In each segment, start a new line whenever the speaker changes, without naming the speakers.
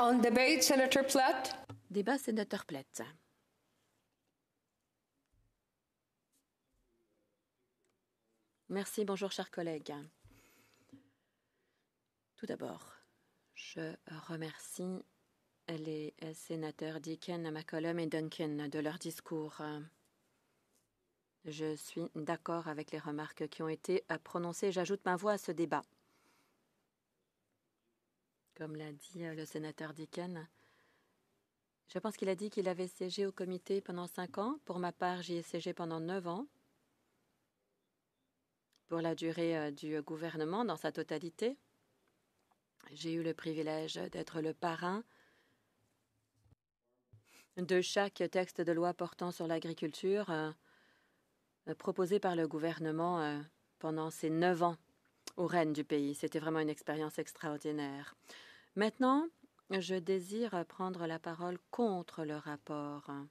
On Platt. Débat, sénateur Platt. Merci, bonjour chers collègues. Tout d'abord, je remercie les sénateurs Deakin, McCollum et Duncan de leur discours. Je suis d'accord avec les remarques qui ont été prononcées. J'ajoute ma voix à ce débat comme l'a dit euh, le sénateur Dicken. Je pense qu'il a dit qu'il avait siégé au comité pendant cinq ans. Pour ma part, j'y ai siégé pendant neuf ans pour la durée euh, du gouvernement dans sa totalité. J'ai eu le privilège d'être le parrain de chaque texte de loi portant sur l'agriculture euh, proposé par le gouvernement pendant ces neuf ans au du pays. C'était vraiment une expérience extraordinaire. Maintenant, je désire prendre la parole contre le rapport. Hein,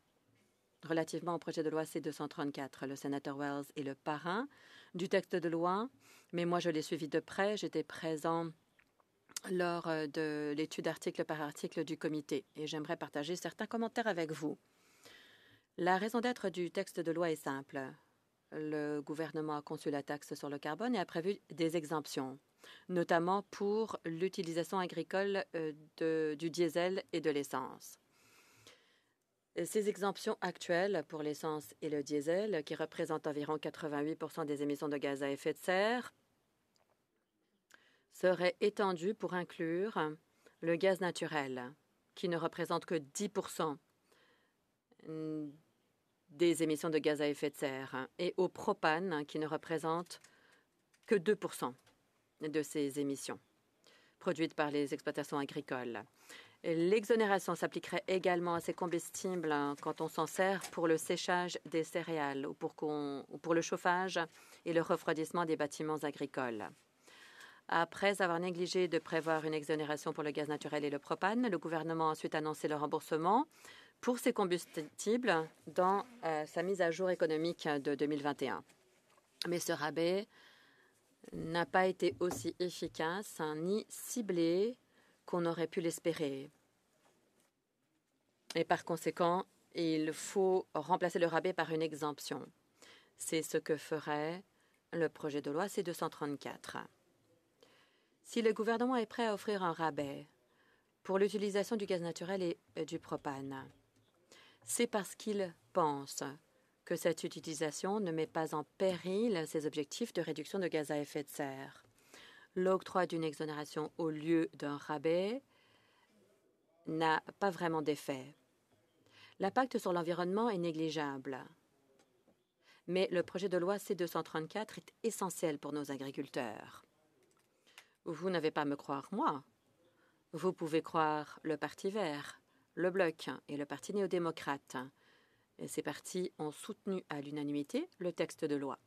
relativement au projet de loi C-234, le sénateur Wells est le parrain du texte de loi, mais moi je l'ai suivi de près, j'étais présent lors euh, de l'étude article par article du comité et j'aimerais partager certains commentaires avec vous. La raison d'être du texte de loi est simple le gouvernement a conçu la taxe sur le carbone et a prévu des exemptions, notamment pour l'utilisation agricole euh, du diesel et de l'essence. Ces exemptions actuelles pour l'essence et le diesel, qui représentent environ 88 des émissions de gaz à effet de serre, seraient étendues pour inclure le gaz naturel, qui ne représente que 10 des émissions de gaz à effet de serre et au propane qui ne représente que 2% de ces émissions produites par les exploitations agricoles. L'exonération s'appliquerait également à ces combustibles quand on s'en sert pour le séchage des céréales ou pour, ou pour le chauffage et le refroidissement des bâtiments agricoles. Après avoir négligé de prévoir une exonération pour le gaz naturel et le propane, le gouvernement a ensuite annoncé le remboursement pour ces combustibles dans euh, sa mise à jour économique de 2021. Mais ce rabais n'a pas été aussi efficace ni ciblé qu'on aurait pu l'espérer. Et par conséquent, il faut remplacer le rabais par une exemption. C'est ce que ferait le projet de loi C-234. Si le gouvernement est prêt à offrir un rabais pour l'utilisation du gaz naturel et du propane, c'est parce qu'ils pensent que cette utilisation ne met pas en péril ses objectifs de réduction de gaz à effet de serre. L'octroi d'une exonération au lieu d'un rabais n'a pas vraiment d'effet. L'impact sur l'environnement est négligeable. Mais le projet de loi C-234 est essentiel pour nos agriculteurs. Vous n'avez pas à me croire, moi. Vous pouvez croire le Parti vert le Bloc et le Parti néo-démocrate. Ces partis ont soutenu à l'unanimité le texte de loi.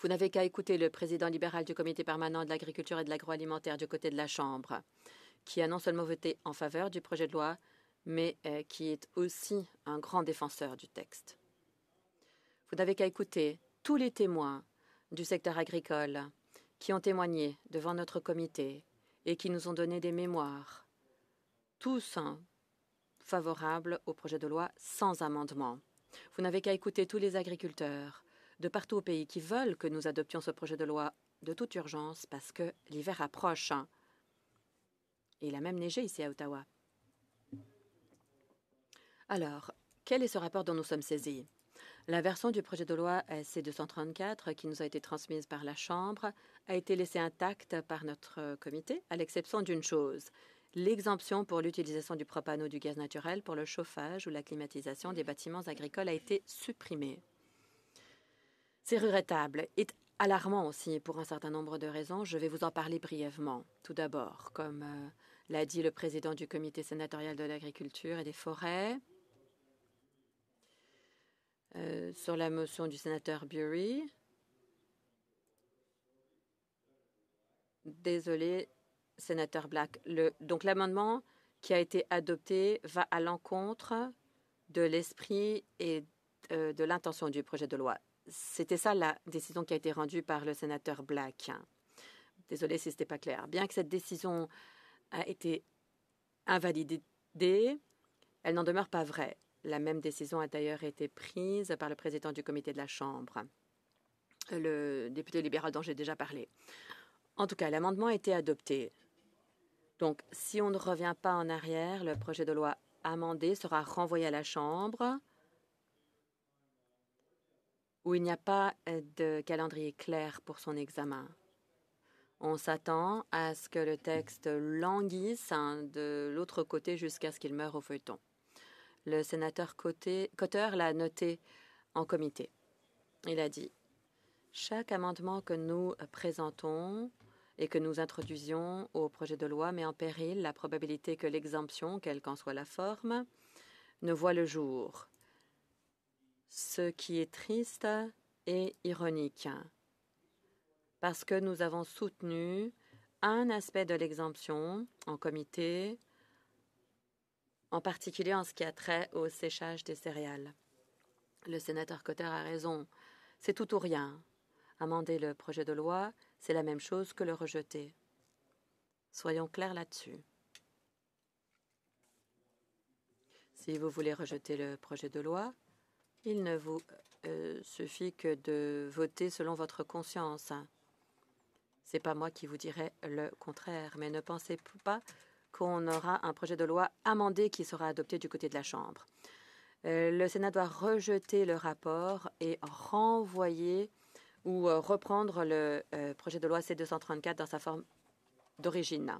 Vous n'avez qu'à écouter le président libéral du comité permanent de l'agriculture et de l'agroalimentaire du côté de la Chambre, qui a non seulement voté en faveur du projet de loi, mais euh, qui est aussi un grand défenseur du texte. Vous n'avez qu'à écouter tous les témoins du secteur agricole qui ont témoigné devant notre comité et qui nous ont donné des mémoires tous hein, favorables au projet de loi sans amendement. Vous n'avez qu'à écouter tous les agriculteurs de partout au pays qui veulent que nous adoptions ce projet de loi de toute urgence parce que l'hiver approche. Hein. Et il a même neigé ici à Ottawa. Alors, quel est ce rapport dont nous sommes saisis La version du projet de loi C-234 qui nous a été transmise par la Chambre a été laissée intacte par notre comité, à l'exception d'une chose. L'exemption pour l'utilisation du propane ou du gaz naturel pour le chauffage ou la climatisation des bâtiments agricoles a été supprimée. C'est regrettable et alarmant aussi pour un certain nombre de raisons. Je vais vous en parler brièvement. Tout d'abord, comme euh, l'a dit le président du comité sénatorial de l'agriculture et des forêts, euh, sur la motion du sénateur Bury, désolé, sénateur Black. donc l'amendement qui a été adopté va à l'encontre de l'esprit et euh, de l'intention du projet de loi. C'était ça la décision qui a été rendue par le sénateur Black. Désolée si ce n'était pas clair. Bien que cette décision a été invalidée, elle n'en demeure pas vraie. La même décision a d'ailleurs été prise par le président du comité de la Chambre. Le député libéral dont j'ai déjà parlé. En tout cas, l'amendement a été adopté. Donc, si on ne revient pas en arrière, le projet de loi amendé sera renvoyé à la Chambre où il n'y a pas euh, de calendrier clair pour son examen. On s'attend à ce que le texte languisse hein, de l'autre côté jusqu'à ce qu'il meure au feuilleton. Le sénateur Cotter l'a noté en comité. Il a dit Chaque amendement que nous présentons et que nous introduisions au projet de loi met en péril la probabilité que l'exemption, quelle qu'en soit la forme, ne voit le jour. Ce qui est triste et ironique, parce que nous avons soutenu un aspect de l'exemption en comité, en particulier en ce qui a trait au séchage des céréales. Le sénateur Cotter a raison. C'est tout ou rien. Amender le projet de loi, c'est la même chose que le rejeter. Soyons clairs là-dessus. Si vous voulez rejeter le projet de loi, il ne vous euh, suffit que de voter selon votre conscience. C'est pas moi qui vous dirai le contraire, mais ne pensez pas qu'on aura un projet de loi amendé qui sera adopté du côté de la Chambre. Euh, le Sénat doit rejeter le rapport et renvoyer ou euh, reprendre le euh, projet de loi C-234 dans sa forme d'origine.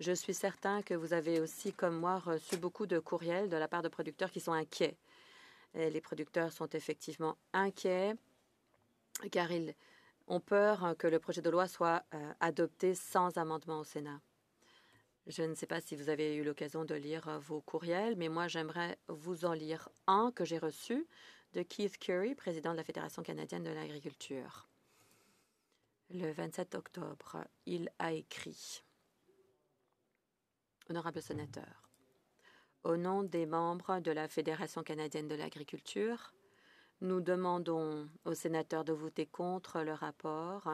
Je suis certain que vous avez aussi, comme moi, reçu beaucoup de courriels de la part de producteurs qui sont inquiets. les producteurs sont effectivement inquiets car ils ont peur que le projet de loi soit euh, adopté sans amendement au Sénat. Je ne sais pas si vous avez eu l'occasion de lire vos courriels, mais moi j'aimerais vous en lire un que j'ai reçu de Keith Curry, président de la Fédération canadienne de l'agriculture. Le 27 octobre, il a écrit Honorable sénateur, au nom des membres de la Fédération canadienne de l'agriculture, nous demandons aux sénateurs de voter contre le rapport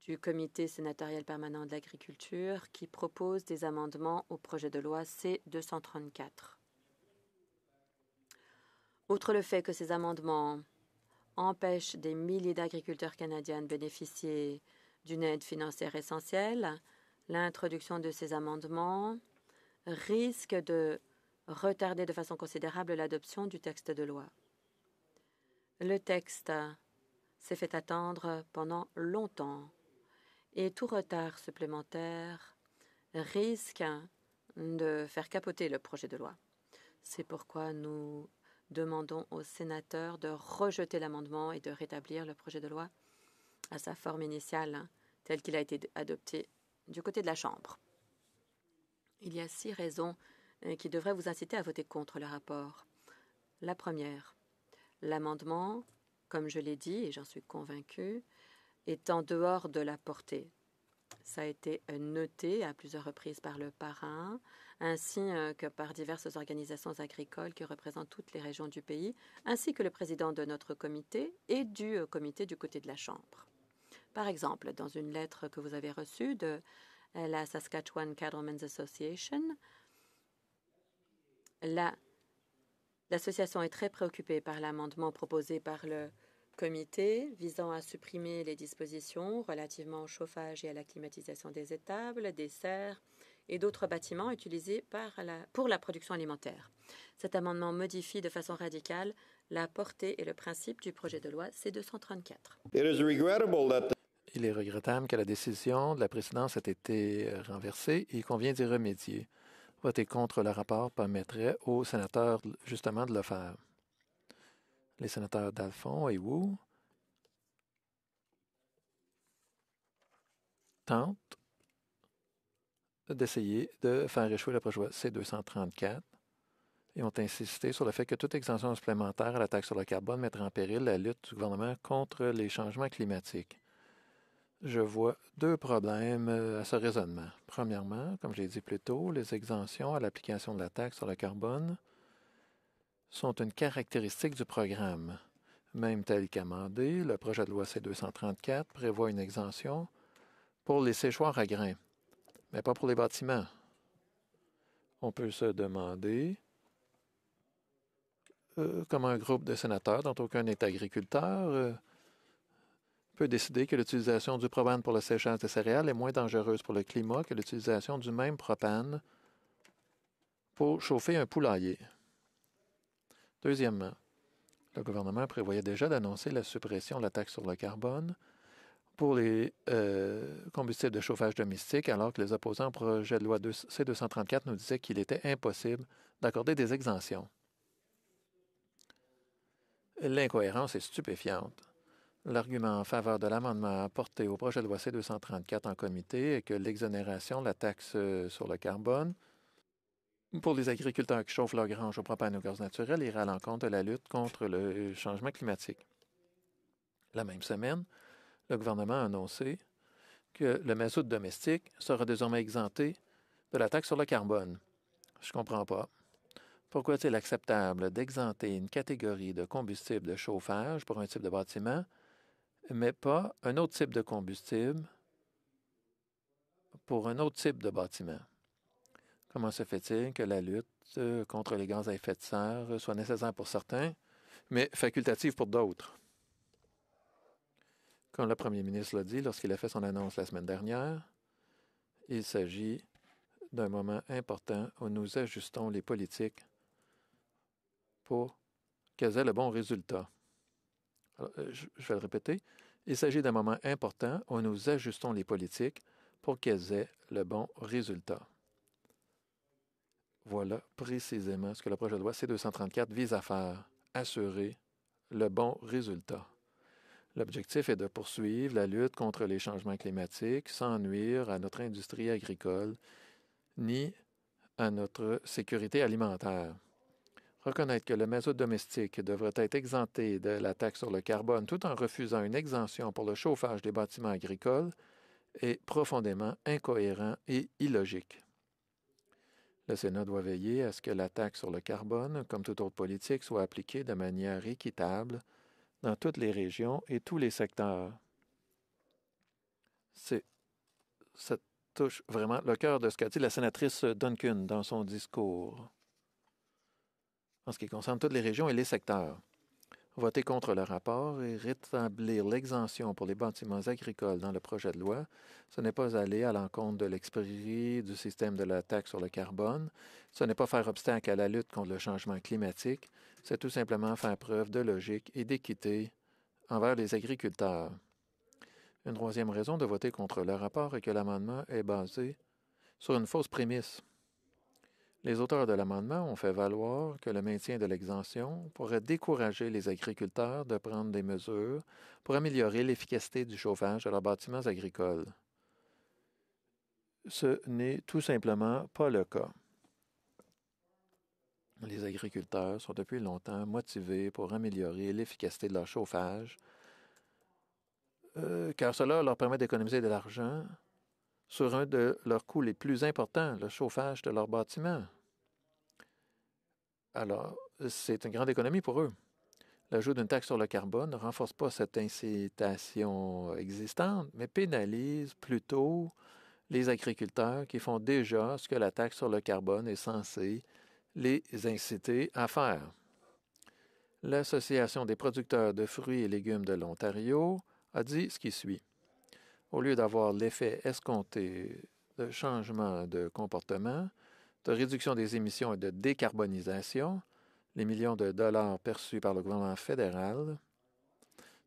du comité sénatorial permanent de l'agriculture qui propose des amendements au projet de loi C-234. Outre le fait que ces amendements empêchent des milliers d'agriculteurs canadiens de bénéficier d'une aide financière essentielle, l'introduction de ces amendements risque de retarder de façon considérable l'adoption du texte de loi. Le texte s'est fait attendre pendant longtemps et tout retard supplémentaire risque de faire capoter le projet de loi. C'est pourquoi nous demandons aux sénateurs de rejeter l'amendement et de rétablir le projet de loi à sa forme initiale, hein, telle qu'il a été adopté du côté de la Chambre. Il y a six raisons euh, qui devraient vous inciter à voter contre le rapport. La première, l'amendement, comme je l'ai dit et j'en suis convaincu, est en dehors de la portée ça a été euh, noté à plusieurs reprises par le parrain, ainsi euh, que par diverses organisations agricoles qui représentent toutes les régions du pays, ainsi que le président de notre comité et du euh, comité du côté de la Chambre. Par exemple, dans une lettre que vous avez reçue de la Saskatchewan Cattlemen's Association, l'association est très préoccupée par l'amendement proposé par le comité visant à supprimer les dispositions relativement au chauffage et à la climatisation des étables, des serres et d'autres bâtiments utilisés par pour la production alimentaire. Cet amendement modifie de façon radicale la portée et le principe du projet de loi C-234.
Il est regrettable que la décision de la présidence ait été renversée et il convient d'y remédier. Voter contre le rapport permettrait aux sénateurs justement de le faire les sénateurs Dalphon et Wu tentent d'essayer de faire échouer la projet C-234 et ont insisté sur le fait que toute exemption supplémentaire à la taxe sur le carbone mettrait en péril la lutte du gouvernement contre les changements climatiques. Je vois deux problèmes euh, à ce raisonnement. Premièrement, comme j'ai dit plus tôt, les exemptions à l'application de la taxe sur le carbone sont une caractéristique du programme. Même tel qu'amendé, le projet de loi C-234 prévoit une exemption pour les séchoirs à grains, mais pas pour les bâtiments. On peut se demander euh, comment un groupe de sénateurs, dont aucun n'est agriculteur, euh, peut décider que l'utilisation du propane pour la séchage des céréales est moins dangereuse pour le climat que l'utilisation du même propane pour chauffer un poulailler. Deuxièmement, le gouvernement prévoyait déjà d'annoncer la suppression de la taxe sur le carbone pour les euh, combustibles de chauffage domestique, alors que les opposants au projet de loi C-234 nous disaient qu'il était impossible d'accorder des exemptions. L'incohérence est stupéfiante. L'argument en faveur de l'amendement apporté au projet de loi C-234 en comité est que l'exonération de la taxe euh, sur le carbone pour les agriculteurs qui chauffent leur grange au propane au gaz naturel y à l'encontre de la lutte contre le changement climatique. La même semaine, le gouvernement a annoncé que le mazout domestique sera désormais exempté de la taxe sur le carbone. Je comprends pas. Pourquoi est-il acceptable d'exempter une catégorie de combustible de chauffage pour un type de bâtiment, mais pas un autre type de combustible pour un autre type de bâtiment? Comment se fait-il que la lutte euh, contre les gaz à effet de serre soit nécessaire pour certains, mais facultative pour d'autres? Comme le premier ministre l'a dit lorsqu'il a fait son annonce la semaine dernière, il s'agit d'un moment important où nous ajustons les politiques pour qu'elles aient le bon résultat. Euh, je vais le répéter. Il s'agit d'un moment important où nous ajustons les politiques pour qu'elles aient le bon résultat. Voilà précisément ce que le projet de loi C-234 vise à faire, assurer le bon résultat. L'objectif est de poursuivre la lutte contre les changements climatiques sans nuire à notre industrie agricole ni à notre sécurité alimentaire. Reconnaître que le mazout domestique devrait être exempté de la taxe sur le carbone tout en refusant une exemption pour le chauffage des bâtiments agricoles est profondément incohérent et illogique. Le Sénat doit veiller à ce que la taxe sur le carbone, comme toute autre politique, soit appliquée de manière équitable dans toutes les régions et tous les secteurs. ça touche vraiment le cœur de ce qu'a dit la sénatrice Duncan dans son discours en ce qui concerne toutes les régions et les secteurs voter contre le rapport et rétablir l'exemption pour les bâtiments agricoles dans le projet de loi, ce n'est pas aller à l'encontre de l'esprit du système de la taxe sur le carbone, ce n'est pas faire obstacle à la lutte contre le changement climatique, c'est tout simplement faire preuve de logique et d'équité envers les agriculteurs. Une troisième raison de voter contre le rapport est que l'amendement est basé sur une fausse prémisse. Les auteurs de l'amendement ont fait valoir que le maintien de l'exemption pourrait décourager les agriculteurs de prendre des mesures pour améliorer l'efficacité du chauffage de leurs bâtiments agricoles. Ce n'est tout simplement pas le cas. Les agriculteurs sont depuis longtemps motivés pour améliorer l'efficacité de leur chauffage, euh, car cela leur permet d'économiser de l'argent sur un de leurs coûts les plus importants, le chauffage de leurs bâtiments. Alors, c'est une grande économie pour eux. L'ajout d'une taxe sur le carbone ne renforce pas cette incitation existante, mais pénalise plutôt les agriculteurs qui font déjà ce que la taxe sur le carbone est censée les inciter à faire. L'Association des producteurs de fruits et légumes de l'Ontario a dit ce qui suit au lieu d'avoir l'effet escompté de changement de comportement, de réduction des émissions et de décarbonisation, les millions de dollars perçus par le gouvernement fédéral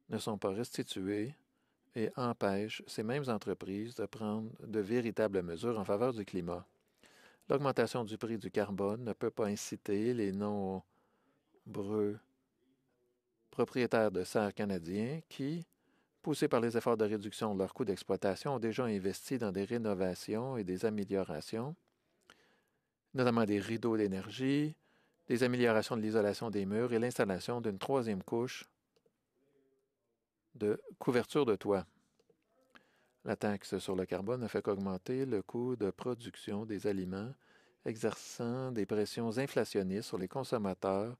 ne sont pas restitués et empêchent ces mêmes entreprises de prendre de véritables mesures en faveur du climat. L'augmentation du prix du carbone ne peut pas inciter les nombreux propriétaires de serres canadiens qui, poussés par les efforts de réduction de leurs coûts d'exploitation, ont déjà investi dans des rénovations et des améliorations, notamment des rideaux d'énergie, des améliorations de l'isolation des murs et l'installation d'une troisième couche de couverture de toit. La taxe sur le carbone ne fait qu'augmenter le coût de production des aliments, exerçant des pressions inflationnistes sur les consommateurs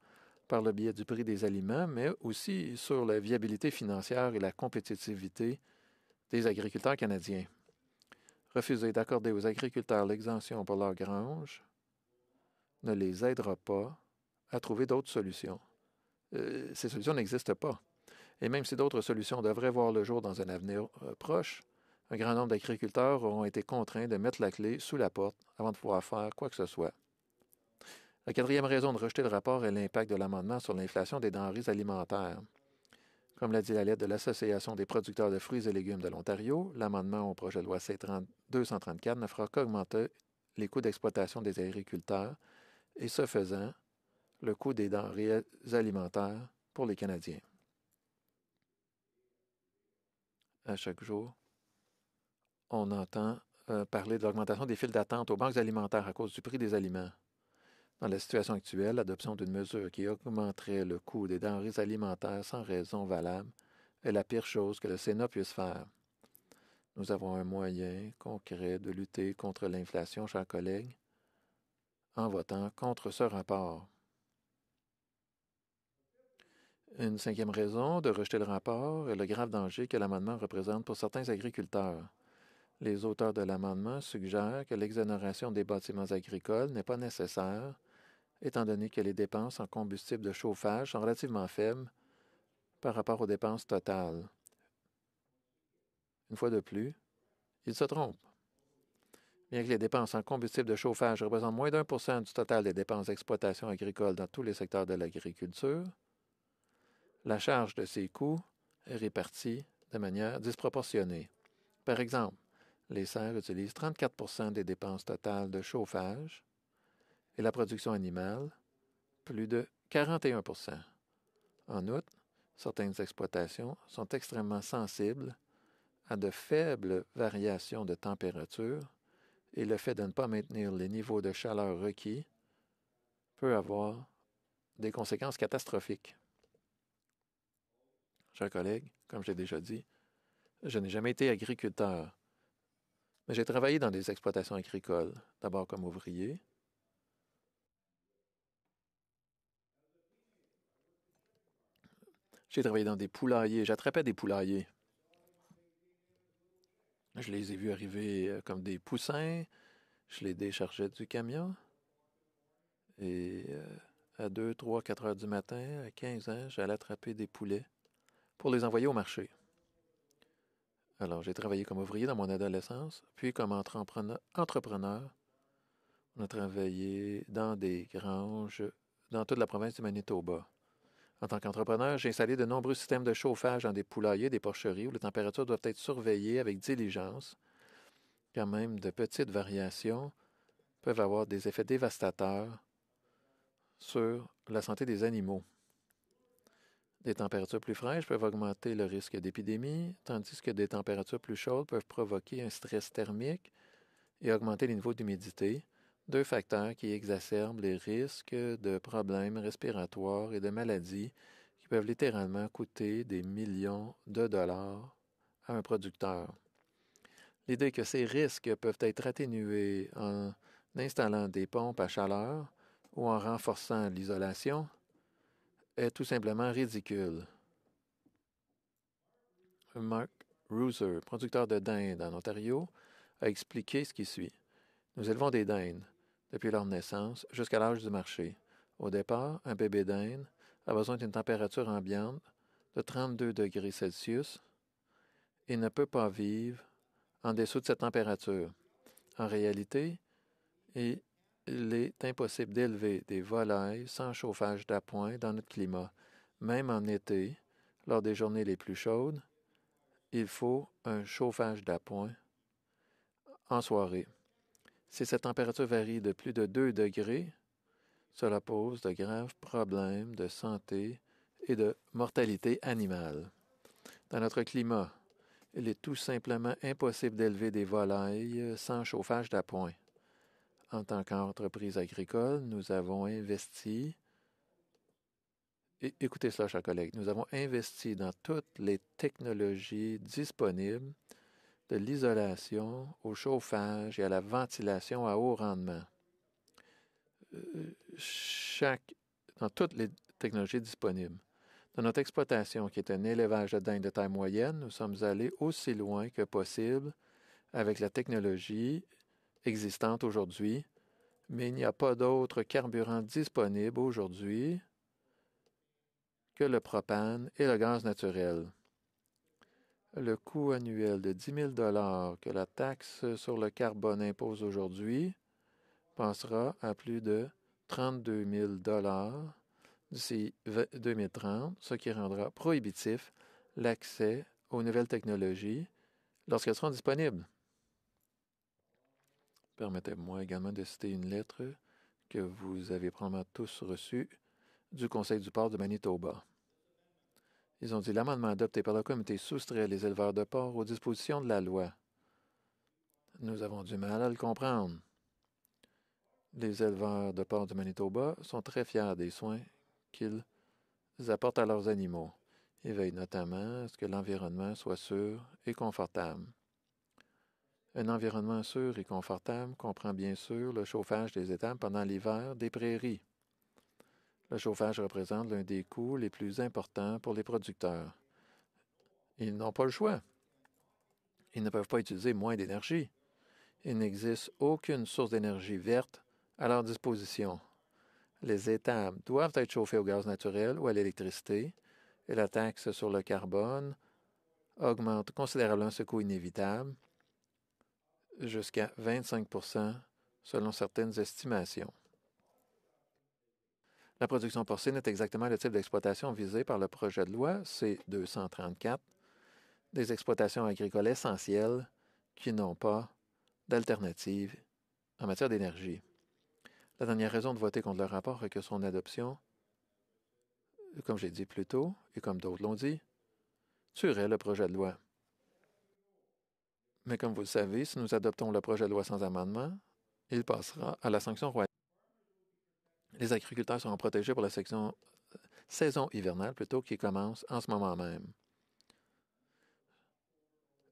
par le biais du prix des aliments, mais aussi sur la viabilité financière et la compétitivité des agriculteurs canadiens. Refuser d'accorder aux agriculteurs l'exemption pour leur grange ne les aidera pas à trouver d'autres solutions. Euh, ces solutions n'existent pas. Et même si d'autres solutions devraient voir le jour dans un avenir euh, proche, un grand nombre d'agriculteurs auront été contraints de mettre la clé sous la porte avant de pouvoir faire quoi que ce soit. La quatrième raison de rejeter le rapport est l'impact de l'amendement sur l'inflation des denrées alimentaires. Comme l'a dit la lettre de l'Association des producteurs de fruits et légumes de l'Ontario, l'amendement au projet de loi C-234 ne fera qu'augmenter les coûts d'exploitation des agriculteurs et, ce faisant, le coût des denrées alimentaires pour les Canadiens. À chaque jour, on entend euh, parler de l'augmentation des files d'attente aux banques alimentaires à cause du prix des aliments. Dans la situation actuelle, l'adoption d'une mesure qui augmenterait le coût des denrées alimentaires sans raison valable est la pire chose que le Sénat puisse faire. Nous avons un moyen concret de lutter contre l'inflation, chers collègues, en votant contre ce rapport. Une cinquième raison de rejeter le rapport est le grave danger que l'amendement représente pour certains agriculteurs. Les auteurs de l'amendement suggèrent que l'exonération des bâtiments agricoles n'est pas nécessaire étant donné que les dépenses en combustible de chauffage sont relativement faibles par rapport aux dépenses totales. Une fois de plus, il se trompe. Bien que les dépenses en combustible de chauffage représentent moins d'un pour cent du total des dépenses d'exploitation agricole dans tous les secteurs de l'agriculture, la charge de ces coûts est répartie de manière disproportionnée. Par exemple, les serres utilisent 34 des dépenses totales de chauffage, et la production animale, plus de 41 En outre, certaines exploitations sont extrêmement sensibles à de faibles variations de température et le fait de ne pas maintenir les niveaux de chaleur requis peut avoir des conséquences catastrophiques. Chers collègues, comme j'ai déjà dit, je n'ai jamais été agriculteur, mais j'ai travaillé dans des exploitations agricoles, d'abord comme ouvrier, J'ai travaillé dans des poulaillers. J'attrapais des poulaillers. Je les ai vus arriver euh, comme des poussins. Je les déchargeais du camion. Et euh, à 2, 3, 4 heures du matin, à 15 ans, j'allais attraper des poulets pour les envoyer au marché. Alors, j'ai travaillé comme ouvrier dans mon adolescence, puis comme entrepreneur. On a travaillé dans des granges dans toute la province du Manitoba. En tant qu'entrepreneur, j'ai installé de nombreux systèmes de chauffage dans des poulaillers, des porcheries où les températures doivent être surveillées avec diligence. Quand même, de petites variations peuvent avoir des effets dévastateurs sur la santé des animaux. Des températures plus fraîches peuvent augmenter le risque d'épidémie, tandis que des températures plus chaudes peuvent provoquer un stress thermique et augmenter les niveaux d'humidité, deux facteurs qui exacerbent les risques de problèmes respiratoires et de maladies qui peuvent littéralement coûter des millions de dollars à un producteur. L'idée que ces risques peuvent être atténués en installant des pompes à chaleur ou en renforçant l'isolation est tout simplement ridicule. Mark Ruser, producteur de dindes en Ontario, a expliqué ce qui suit. Nous élevons des dindes depuis leur naissance jusqu'à l'âge du marché. Au départ, un bébé d'Inde a besoin d'une température ambiante de 32 degrés Celsius et ne peut pas vivre en dessous de cette température. En réalité, il est impossible d'élever des volailles sans chauffage d'appoint dans notre climat. Même en été, lors des journées les plus chaudes, il faut un chauffage d'appoint en soirée. Si cette température varie de plus de 2 degrés, cela pose de graves problèmes de santé et de mortalité animale. Dans notre climat, il est tout simplement impossible d'élever des volailles sans chauffage d'appoint. En tant qu'entreprise agricole, nous avons investi écoutez cela, chers collègues, nous avons investi dans toutes les technologies disponibles de l'isolation au chauffage et à la ventilation à haut rendement. Euh, dans toutes les technologies disponibles. Dans notre exploitation, qui est un élevage de dingue de taille moyenne, nous sommes allés aussi loin que possible avec la technologie existante aujourd'hui, mais il n'y a pas d'autre carburant disponible aujourd'hui que le propane et le gaz naturel le coût annuel de 10 000 que la taxe sur le carbone impose aujourd'hui passera à plus de 32 000 d'ici 2030, ce qui rendra prohibitif l'accès aux nouvelles technologies lorsqu'elles seront disponibles. Permettez-moi également de citer une lettre que vous avez probablement tous reçue du Conseil du port de Manitoba. Ils ont dit l'amendement adopté par le comité soustrait les éleveurs de porc aux dispositions de la loi. Nous avons du mal à le comprendre. Les éleveurs de porc du Manitoba sont très fiers des soins qu'ils apportent à leurs animaux Ils veillent notamment à ce que l'environnement soit sûr et confortable. Un environnement sûr et confortable comprend bien sûr le chauffage des étables pendant l'hiver des prairies. Le chauffage représente l'un des coûts les plus importants pour les producteurs. Ils n'ont pas le choix. Ils ne peuvent pas utiliser moins d'énergie. Il n'existe aucune source d'énergie verte à leur disposition. Les étables doivent être chauffées au gaz naturel ou à l'électricité, et la taxe sur le carbone augmente considérablement ce coût inévitable jusqu'à 25 selon certaines estimations. La production porcine est exactement le type d'exploitation visé par le projet de loi C-234, des exploitations agricoles essentielles qui n'ont pas d'alternative en matière d'énergie. La dernière raison de voter contre le rapport est que son adoption, comme j'ai dit plus tôt et comme d'autres l'ont dit, tuerait le projet de loi. Mais comme vous le savez, si nous adoptons le projet de loi sans amendement, il passera à la sanction royale les agriculteurs seront protégés pour la euh, saison hivernale plutôt qui commence en ce moment même.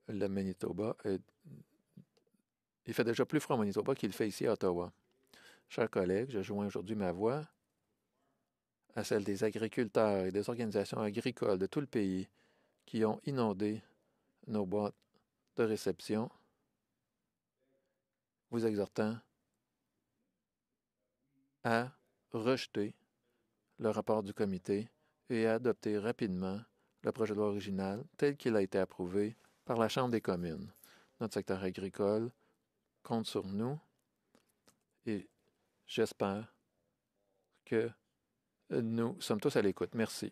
Le Manitoba, il fait déjà plus froid au Manitoba qu'il fait ici à Ottawa. Chers collègues, je joins aujourd'hui ma voix à celle des agriculteurs et des organisations agricoles de tout le pays qui ont inondé nos boîtes de réception, vous exhortant à rejeter le rapport du comité et adopter rapidement le projet de loi original tel qu'il a été approuvé par la Chambre des communes. Notre secteur agricole compte sur nous et j'espère que nous sommes tous à l'écoute. Merci.